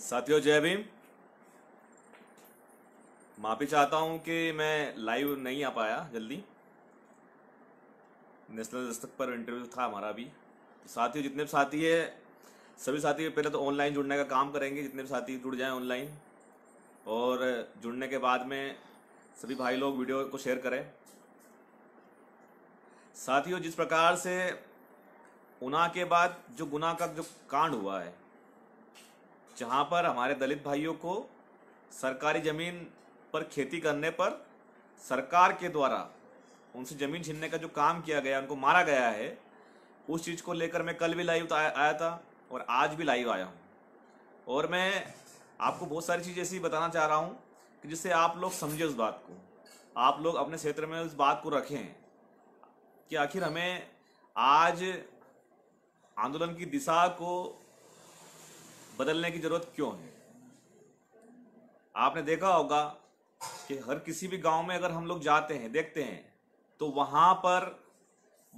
साथियों जय भीम माफी चाहता हूं कि मैं लाइव नहीं आ पाया जल्दी नेशनल दस्तक पर इंटरव्यू था हमारा भी साथियों जितने भी साथी है सभी साथी पहले तो ऑनलाइन जुड़ने का काम करेंगे जितने भी साथी जुड़ जाएं ऑनलाइन और जुड़ने के बाद में सभी भाई लोग वीडियो को शेयर करें साथियों जिस प्रकार से उना के बाद जो गुना का जो कांड हुआ है जहाँ पर हमारे दलित भाइयों को सरकारी ज़मीन पर खेती करने पर सरकार के द्वारा उनसे ज़मीन छीनने का जो काम किया गया उनको मारा गया है उस चीज़ को लेकर मैं कल भी लाइव आया था और आज भी लाइव आया हूँ और मैं आपको बहुत सारी चीज़ें ऐसी बताना चाह रहा हूँ कि जिससे आप लोग समझे उस बात को आप लोग अपने क्षेत्र में उस बात को रखें कि आखिर हमें आज आंदोलन की दिशा को बदलने की जरूरत क्यों है आपने देखा होगा कि हर किसी भी गांव में अगर हम लोग जाते हैं देखते हैं तो वहां पर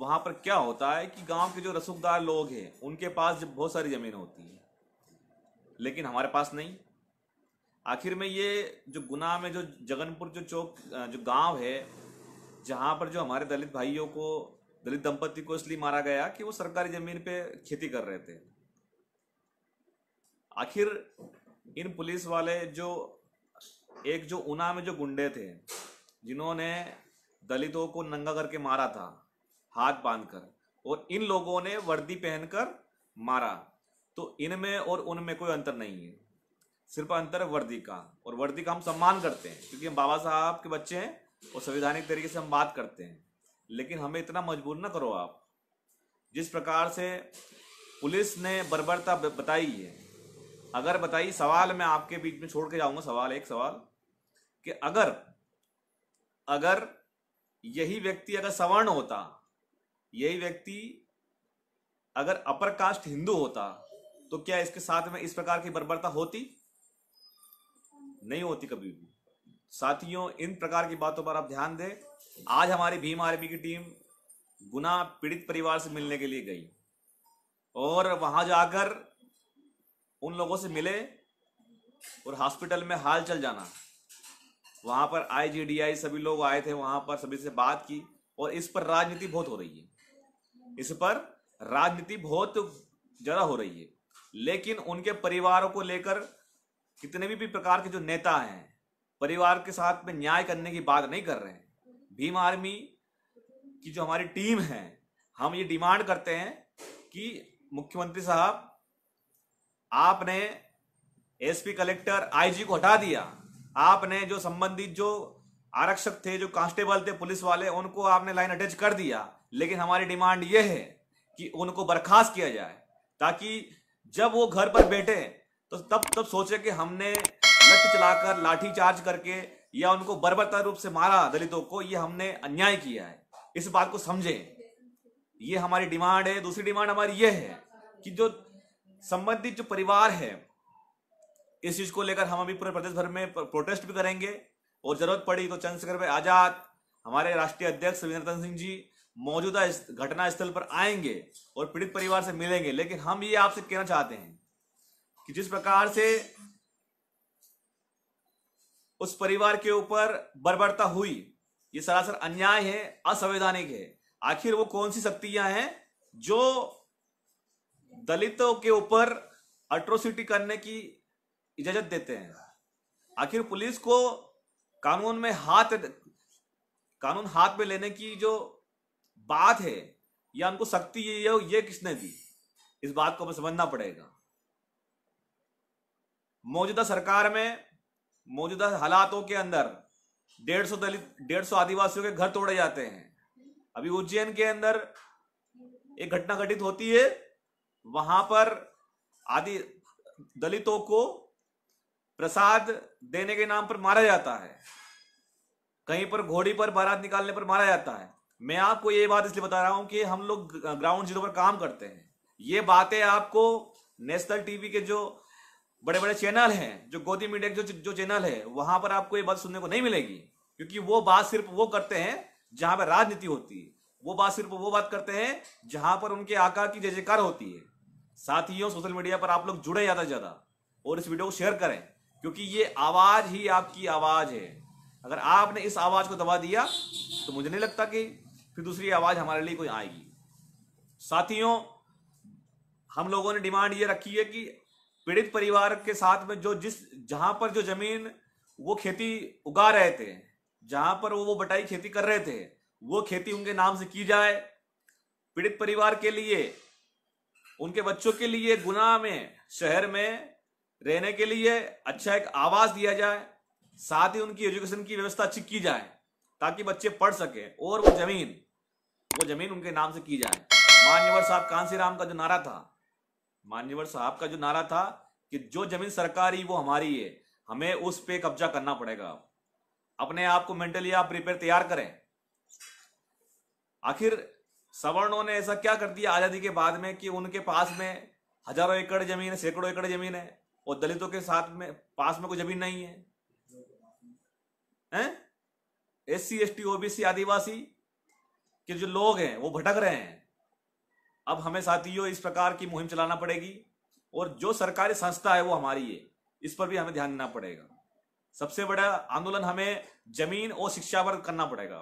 वहां पर क्या होता है कि गांव के जो रसूखदार लोग हैं उनके पास बहुत सारी ज़मीन होती है लेकिन हमारे पास नहीं आखिर में ये जो गुना में जो जगनपुर जो चौक जो गांव है जहां पर जो हमारे दलित भाइयों को दलित दंपति को इसलिए मारा गया कि वो सरकारी ज़मीन पे खेती कर रहे थे आखिर इन पुलिस वाले जो एक जो ऊना में जो गुंडे थे जिन्होंने दलितों को नंगा करके मारा था हाथ बांधकर और इन लोगों ने वर्दी पहनकर मारा तो इनमें और उनमें कोई अंतर नहीं है सिर्फ अंतर है वर्दी का और वर्दी का हम सम्मान करते हैं क्योंकि हम बाबा साहब के बच्चे हैं और संवैधानिक तरीके से हम बात करते हैं लेकिन हमें इतना मजबूर ना करो आप जिस प्रकार से पुलिस ने बर्बरता बताई है अगर बताइए सवाल मैं आपके बीच में छोड़ के जाऊंगा सवाल एक सवाल कि अगर अगर यही व्यक्ति अगर सवर्ण होता यही व्यक्ति अगर अपर कास्ट हिंदू होता तो क्या इसके साथ में इस प्रकार की बर्बरता होती नहीं होती कभी भी साथियों इन प्रकार की बातों पर आप ध्यान दें आज हमारी भीम आर्मी की टीम गुना पीड़ित परिवार से मिलने के लिए गई और वहां जाकर उन लोगों से मिले और हॉस्पिटल में हाल चल जाना वहां पर आईजीडीआई सभी लोग आए थे वहां पर सभी से बात की और इस पर राजनीति बहुत हो रही है इस पर राजनीति बहुत ज्यादा हो रही है लेकिन उनके परिवारों को लेकर कितने भी, भी प्रकार के जो नेता हैं परिवार के साथ में न्याय करने की बात नहीं कर रहे हैं भीम आर्मी की जो हमारी टीम है हम ये डिमांड करते हैं कि मुख्यमंत्री साहब आपने एसपी कलेक्टर आईजी को हटा दिया आपने जो संबंधित जो आरक्षक थे जो कांस्टेबल थे पुलिस वाले उनको आपने लाइन अटैच कर दिया लेकिन हमारी डिमांड यह है कि उनको बर्खास्त किया जाए ताकि जब वो घर पर बैठे तो तब तब सोचे कि हमने लठ चलाकर लाठी चार्ज करके या उनको बर्बरता रूप से मारा दलितों को ये हमने अन्याय किया है इस बात को समझे ये हमारी डिमांड है दूसरी डिमांड हमारी ये है कि जो संबंधित जो परिवार है इस चीज को लेकर हम अभी पूरे प्रदेश भर में प्रोटेस्ट भी करेंगे और जरूरत पड़ी तो चंद्रशेखर भाई आजाद हमारे राष्ट्रीय अध्यक्ष रविंद्र सिंह जी मौजूदा घटना स्थल पर आएंगे और पीड़ित परिवार से मिलेंगे लेकिन हम ये आपसे कहना चाहते हैं कि जिस प्रकार से उस परिवार के ऊपर बर्बरता हुई ये सरासर अन्याय है असंवैधानिक है आखिर वो कौन सी शक्तियां हैं जो दलितों के ऊपर अट्रोसिटी करने की इजाजत देते हैं आखिर पुलिस को कानून में हाथ कानून हाथ में लेने की जो बात है या उनको शक्ति ये ये किसने दी इस बात को हमें समझना पड़ेगा मौजूदा सरकार में मौजूदा हालातों के अंदर डेढ़ सौ दलित डेढ़ सौ आदिवासियों के घर तोड़े जाते हैं अभी उज्जैन के अंदर एक घटना घटित होती है वहां पर आदि दलितों को प्रसाद देने के नाम पर मारा जाता है कहीं पर घोड़ी पर बारात निकालने पर मारा जाता है मैं आपको ये बात इसलिए बता रहा हूं कि हम लोग ग्राउंड जीरो पर काम करते हैं ये बातें आपको नेशनल टीवी के जो बड़े बड़े चैनल हैं जो गोदी मीडिया के जो जो चैनल है वहां पर आपको ये बात सुनने को नहीं मिलेगी क्योंकि वो बात सिर्फ वो करते हैं जहां पर राजनीति होती है वो बात सिर्फ वो बात करते हैं जहां पर उनके आका की जय जयकार होती है साथियों सोशल मीडिया पर आप लोग जुड़े ज़्यादा से ज़्यादा और इस वीडियो को शेयर करें क्योंकि ये आवाज़ ही आपकी आवाज़ है अगर आपने इस आवाज़ को दबा दिया तो मुझे नहीं लगता कि फिर दूसरी आवाज़ हमारे लिए कोई आएगी साथियों हम लोगों ने डिमांड ये रखी है कि पीड़ित परिवार के साथ में जो जिस जहां पर जो जमीन वो खेती उगा रहे थे जहां पर वो वो बटाई खेती कर रहे थे वो खेती उनके नाम से की जाए पीड़ित परिवार के लिए उनके बच्चों के लिए गुना में शहर में रहने के लिए अच्छा एक आवास दिया जाए साथ ही उनकी एजुकेशन की व्यवस्था अच्छी की जाए ताकि बच्चे पढ़ सके और वो जमीन वो जमीन उनके नाम से की जाए मान्यवर साहब कांसीराम का जो नारा था मान्यवर साहब का जो नारा था कि जो जमीन सरकारी वो हमारी है हमें उस पे कब्जा करना पड़ेगा अपने आप को मेंटली आप प्रिपेयर तैयार करें आखिर सवर्णों ने ऐसा क्या कर दिया आज़ादी के बाद में कि उनके पास में हजारों एकड़ जमीन है सैकड़ों एकड़ जमीन है और दलितों के साथ में पास में कोई जमीन नहीं है S C S T OBC आदिवासी के जो लोग हैं वो भटक रहे हैं अब हमें साथियों इस प्रकार की मुहिम चलाना पड़ेगी और जो सरकारी संस्था है वो हमारी है इस पर भी हमें ध्यान देना पड़ेगा सबसे बड़ा आंदोलन हमें जमीन और शिक्षा पर करना पड़ेगा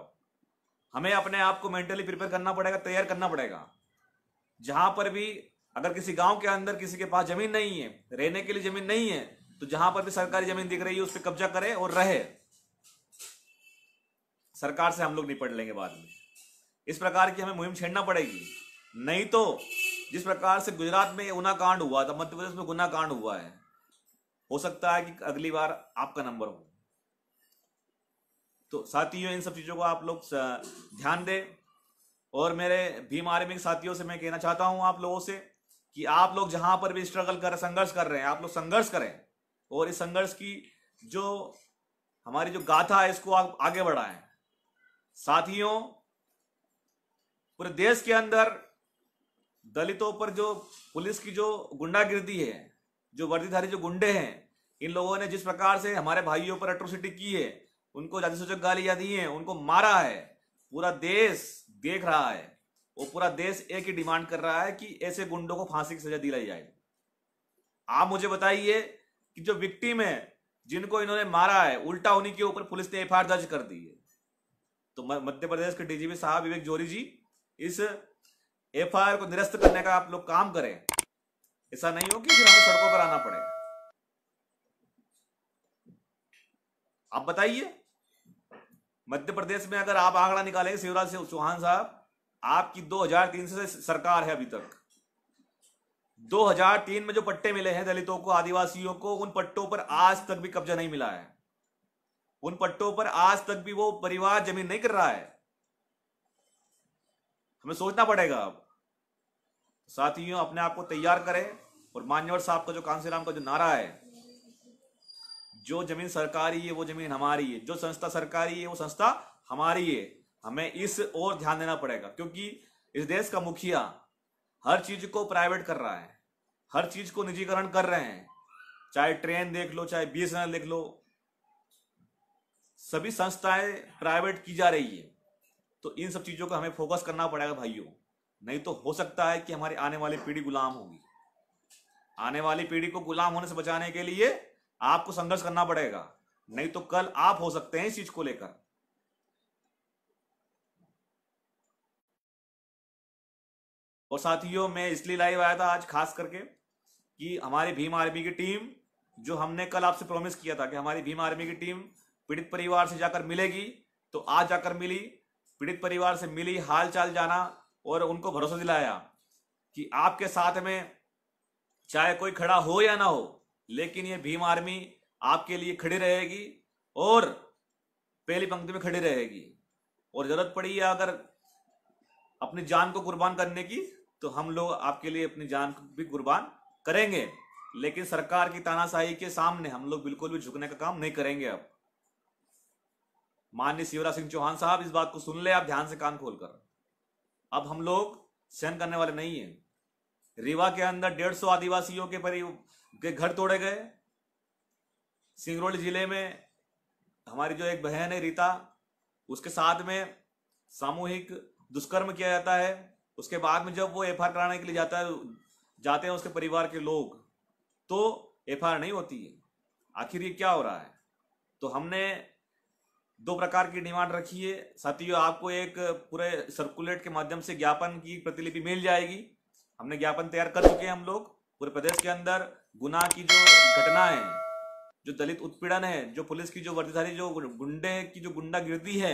हमें अपने आप को मेंटली प्रिपेयर करना पड़ेगा तैयार करना पड़ेगा जहां पर भी अगर किसी गांव के अंदर किसी के पास जमीन नहीं है रहने के लिए जमीन नहीं है तो जहां पर भी सरकारी जमीन दिख रही है उस पर कब्जा करे और रहे सरकार से हम लोग निपट लेंगे बाद में इस प्रकार की हमें मुहिम छेड़ना पड़ेगी नहीं तो जिस प्रकार से गुजरात में गुना कांड हुआ था मध्य प्रदेश में गुना कांड हुआ है हो सकता है कि अगली बार आपका नंबर हो तो साथियों इन सब चीज़ों को आप लोग ध्यान दें और मेरे भीम आर्मी के साथियों से मैं कहना चाहता हूँ आप लोगों से कि आप लोग जहाँ पर भी स्ट्रगल कर संघर्ष कर रहे हैं आप लोग संघर्ष करें और इस संघर्ष की जो हमारी जो गाथा है इसको आप आगे बढ़ाएं साथियों पूरे देश के अंदर दलितों पर जो पुलिस की जो गुंडागिर्दी है जो वर्दीधारी जो गुंडे हैं इन लोगों ने जिस प्रकार से हमारे भाइयों पर अट्रोसिटी की है उनको जाति सूचक गालियां दी हैं उनको मारा है पूरा देश देख रहा है वो पूरा देश एक ही डिमांड कर रहा है कि ऐसे गुंडों को फांसी की सजा दिलाई जाए आप मुझे बताइए कि जो विक्टिम है जिनको इन्होंने मारा है उल्टा उन्हीं के ऊपर पुलिस ने एफ दर्ज कर दी है तो मध्य प्रदेश के डीजीपी साहब विवेक जोरी जी इस एफ को निरस्त करने का आप लोग काम करें ऐसा नहीं हो कि फिर हमें सड़कों पर आना पड़े आप बताइए मध्य प्रदेश में अगर आप आंकड़ा निकालेंगे शिवराज सिंह चौहान साहब आपकी 2003 से सरकार है अभी तक 2003 में जो पट्टे मिले हैं दलितों को आदिवासियों को उन पट्टों पर आज तक भी कब्जा नहीं मिला है उन पट्टों पर आज तक भी वो परिवार जमीन नहीं कर रहा है हमें सोचना पड़ेगा अब साथियों अपने आप को तैयार करें और मान्यवर साहब का जो कांसीराम का जो नारा है जो जमीन सरकारी है वो जमीन हमारी है जो संस्था सरकारी है वो संस्था हमारी है हमें इस ओर ध्यान देना पड़ेगा क्योंकि इस देश का मुखिया हर चीज को प्राइवेट कर रहा है हर चीज को निजीकरण कर रहे हैं चाहे ट्रेन देख लो चाहे बी देख लो सभी संस्थाएं प्राइवेट की जा रही है तो इन सब चीजों का हमें फोकस करना पड़ेगा भाइयों नहीं तो हो सकता है कि हमारी आने वाली पीढ़ी गुलाम होगी आने वाली पीढ़ी को गुलाम होने से बचाने के लिए आपको संघर्ष करना पड़ेगा नहीं तो कल आप हो सकते हैं इस चीज को लेकर और साथियों मैं इसलिए लाइव आया था आज खास करके कि हमारी भीम आर्मी की टीम जो हमने कल आपसे प्रॉमिस किया था कि हमारी भीम आर्मी की टीम पीड़ित परिवार से जाकर मिलेगी तो आज जाकर मिली पीड़ित परिवार से मिली हाल चाल जाना और उनको भरोसा दिलाया कि आपके साथ में चाहे कोई खड़ा हो या ना हो लेकिन ये भीम आर्मी आपके लिए खड़ी रहेगी और पहली पंक्ति में खड़ी रहेगी और जरूरत पड़ी है अगर अपनी जान को कुर्बान करने की तो हम लोग आपके लिए अपनी जान को भी कुर्बान करेंगे लेकिन सरकार की तानाशाही के सामने हम लोग बिल्कुल भी झुकने का काम नहीं करेंगे अब माननीय शिवराज सिंह चौहान साहब इस बात को सुन ले आप ध्यान से कान खोलकर अब हम लोग सहन करने वाले नहीं है रीवा के अंदर डेढ़ सौ आदिवासियों के के घर तोड़े गए सिंगरौली जिले में हमारी जो एक बहन है रीता उसके साथ में सामूहिक दुष्कर्म किया जाता है उसके बाद में जब वो एफ कराने के लिए जाता है जाते हैं उसके परिवार के लोग तो एफ नहीं होती है आखिर ये क्या हो रहा है तो हमने दो प्रकार की डिमांड रखी है साथियों आपको एक पूरे सर्कुलेट के माध्यम से ज्ञापन की प्रतिलिपि मिल जाएगी हमने ज्ञापन तैयार कर चुके हैं हम लोग पूरे प्रदेश के अंदर गुना की जो घटना है जो दलित उत्पीड़न है जो पुलिस की जो वर्दीधारी जो गुंडे की जो गुंडागिर्दी है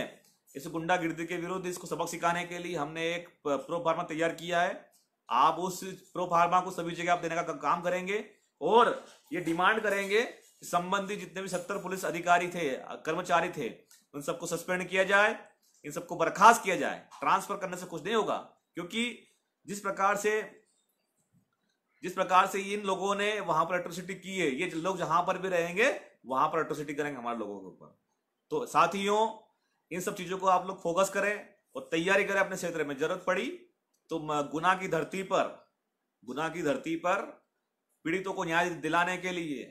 इस गुंडागिर्दी के विरुद्ध इसको सबक सिखाने के लिए हमने एक प्रो फार्मा तैयार किया है आप उस प्रो फार्मा को सभी जगह आप देने का काम करेंगे और ये डिमांड करेंगे संबंधित जितने भी सत्तर पुलिस अधिकारी थे कर्मचारी थे उन सबको सस्पेंड किया जाए इन सबको बर्खास्त किया जाए ट्रांसफर करने से कुछ नहीं होगा क्योंकि जिस प्रकार से जिस प्रकार से इन लोगों ने वहां पर अट्रोसिटी की है ये लोग जहां पर भी रहेंगे वहां पर अट्रोसिटी करेंगे हमारे लोगों के ऊपर तो साथियों इन सब चीजों को आप लोग फोकस करें और तैयारी करें अपने क्षेत्र में जरूरत पड़ी तो गुना की धरती पर गुना की धरती पर पीड़ितों को न्याय दिलाने के लिए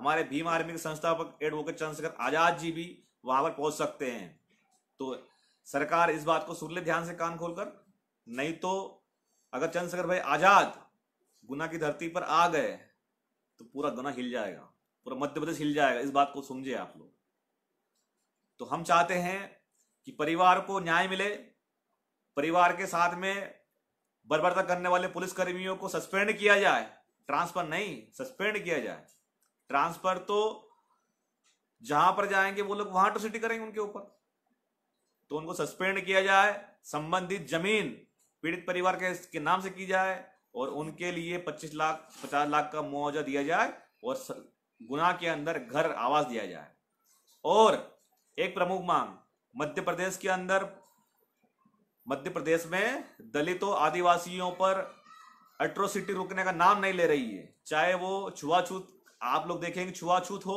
हमारे भीम आर्मी के संस्थापक एडवोकेट चंद्रशेखर आजाद जी भी वहां पर पहुंच सकते हैं तो सरकार इस बात को सुन ले ध्यान से कान खोलकर नहीं तो अगर चंद्रशेखर भाई आजाद गुना की धरती पर आ गए तो पूरा गुना हिल जाएगा पूरा मध्य प्रदेश हिल जाएगा इस बात को समझे आप लोग तो हम चाहते हैं कि परिवार को न्याय मिले परिवार के साथ में बर्बरता करने वाले पुलिसकर्मियों को सस्पेंड किया जाए ट्रांसफर नहीं सस्पेंड किया जाए ट्रांसफर तो जहां पर जाएंगे वो लोग वहां ट्रोसिटी करेंगे उनके ऊपर तो उनको सस्पेंड किया जाए संबंधित जमीन पीड़ित परिवार के, के नाम से की जाए और उनके लिए पच्चीस लाख पचास लाख का मुआवजा दिया जाए और गुना के अंदर घर आवास दिया जाए और एक प्रमुख मांग मध्य प्रदेश के अंदर मध्य प्रदेश में दलितों आदिवासियों पर एट्रोसिटी रुकने का नाम नहीं ले रही है चाहे वो छुआछूत आप लोग देखेंगे छुआछूत हो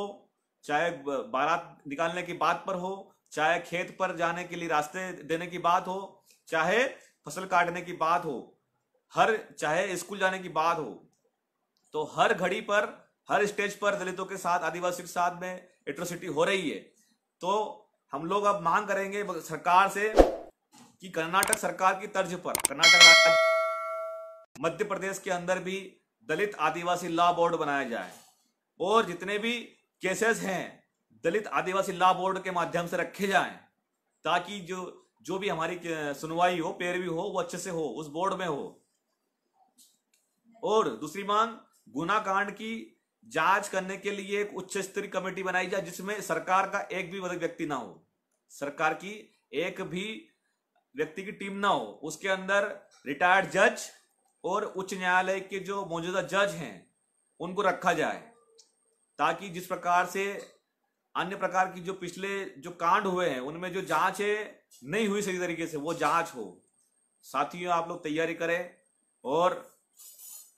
चाहे बारात निकालने की बात पर हो चाहे खेत पर जाने के लिए रास्ते देने की बात हो चाहे फसल काटने की बात हो हर चाहे स्कूल जाने की बात हो तो हर घड़ी पर हर स्टेज पर दलितों के साथ आदिवासी के साथ में एट्रोसिटी हो रही है तो हम लोग अब मांग करेंगे सरकार से कि कर्नाटक सरकार की तर्ज पर कर्नाटक मध्य प्रदेश के अंदर भी दलित आदिवासी लॉ बोर्ड बनाया जाए और जितने भी केसेस हैं दलित आदिवासी लॉ बोर्ड के माध्यम से रखे जाए ताकि जो जो भी हमारी सुनवाई हो पैरवी हो वो अच्छे से हो उस बोर्ड में हो और दूसरी मांग गुना कांड की जांच करने के लिए एक उच्च स्तरीय कमेटी बनाई जाए जिसमें सरकार का एक भी व्यक्ति ना हो सरकार की एक भी व्यक्ति की टीम ना हो उसके अंदर रिटायर्ड जज और उच्च न्यायालय के जो मौजूदा जज हैं उनको रखा जाए ताकि जिस प्रकार से अन्य प्रकार की जो पिछले जो कांड हुए हैं उनमें जो जांच है नहीं हुई सही तरीके से वो जांच हो साथियों आप लोग तैयारी करें और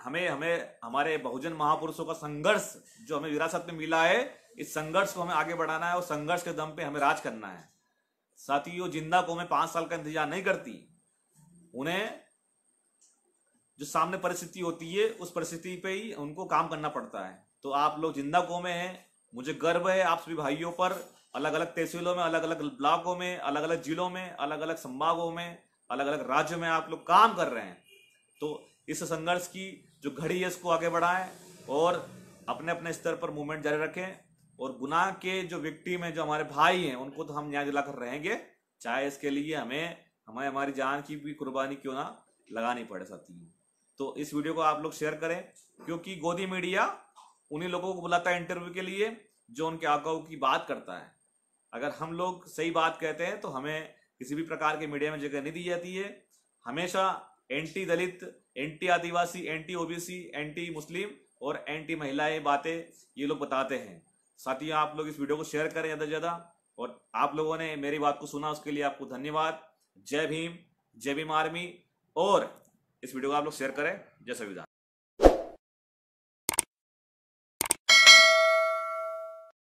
हमें हमें हमारे बहुजन महापुरुषों का संघर्ष जो हमें विरासत में मिला है इस संघर्ष को हमें आगे बढ़ाना है और संघर्ष के दम पे हमें राज करना है साथियों जिंदा को हमें पांच साल का इंतजार नहीं करती उन्हें जो सामने परिस्थिति होती है उस परिस्थिति पे ही उनको काम करना पड़ता है तो आप लोग जिंदा को में हैं मुझे गर्व है आप सभी भाइयों पर अलग अलग तहसीलों में अलग अलग ब्लॉकों में अलग अलग जिलों में अलग अलग संभागों में अलग अलग राज्यों में आप लोग काम कर रहे हैं तो इस संघर्ष की जो घड़ी है इसको आगे बढ़ाएं और अपने अपने स्तर पर मूवमेंट जारी रखें और गुनाह के जो विक्टिम है जो हमारे भाई हैं उनको तो हम न्याय दिलाकर रहेंगे चाहे इसके लिए हमें हमें हमारी जान की भी कुर्बानी क्यों ना लगानी पड़े साथियों तो इस वीडियो को आप लोग शेयर करें क्योंकि गोदी मीडिया उन्हीं लोगों को बुलाता है इंटरव्यू के लिए जो उनके आगाऊ की बात करता है अगर हम लोग सही बात कहते हैं तो हमें किसी भी प्रकार के मीडिया में जगह नहीं दी जाती है हमेशा anti Dalit anti Adivasi anti OBC anti Muslim और एंटी महिलाएं बातें ये लोग बताते हैं साथ ही आप लोग इस वीडियो को शेयर करें ज़्यादा से ज़्यादा और आप लोगों ने मेरी बात को सुना उसके लिए आपको धन्यवाद जय भीम जय भीम आर्मी और इस वीडियो को आप लोग शेयर करें जय संविधान